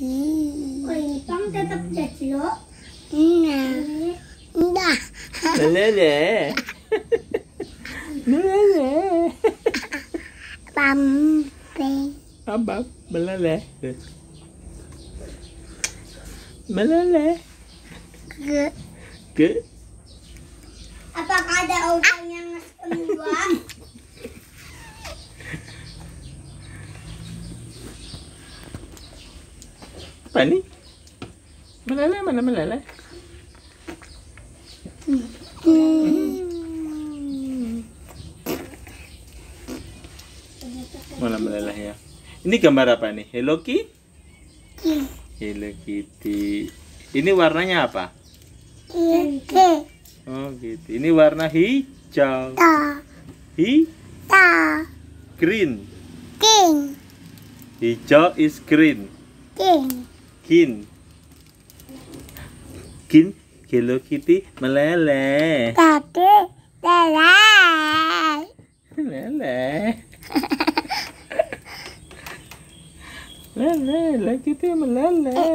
tonta답자질로 응나 레레레 레레레 밤베 밤밤 말레레 말레레 그 그? 아빠가 내 오빠 Apa ini? Meleleh mana meleleh? Mana meleleh ya? Ini gambar apa nih? Hello Kitty? Hello Kitty. Ini warnanya apa? Oh, Kitty. Oh gitu. Ini warna hijau. Hijau. Green. Green. Hijau is green. Green. kin kin Hello Kitty meleleh tapi leleh leleh leleh Kitty meleleh